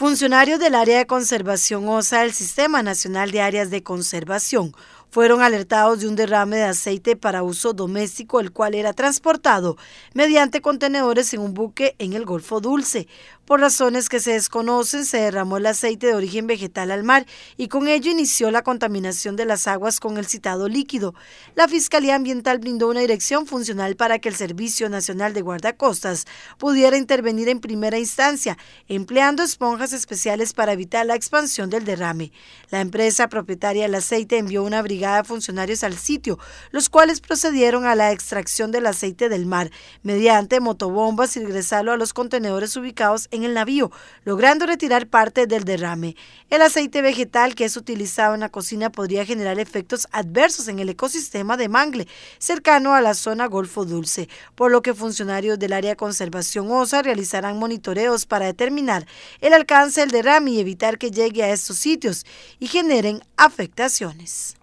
Funcionarios del Área de Conservación OSA el Sistema Nacional de Áreas de Conservación fueron alertados de un derrame de aceite para uso doméstico, el cual era transportado mediante contenedores en un buque en el Golfo Dulce. Por razones que se desconocen, se derramó el aceite de origen vegetal al mar y con ello inició la contaminación de las aguas con el citado líquido. La Fiscalía Ambiental brindó una dirección funcional para que el Servicio Nacional de Guardacostas pudiera intervenir en primera instancia, empleando esponjas especiales para evitar la expansión del derrame. La empresa propietaria del aceite envió una brigada funcionarios al sitio, los cuales procedieron a la extracción del aceite del mar mediante motobombas y regresarlo a los contenedores ubicados en el navío, logrando retirar parte del derrame. El aceite vegetal que es utilizado en la cocina podría generar efectos adversos en el ecosistema de mangle cercano a la zona Golfo Dulce, por lo que funcionarios del área de conservación OSA realizarán monitoreos para determinar el alcance del derrame y evitar que llegue a estos sitios y generen afectaciones.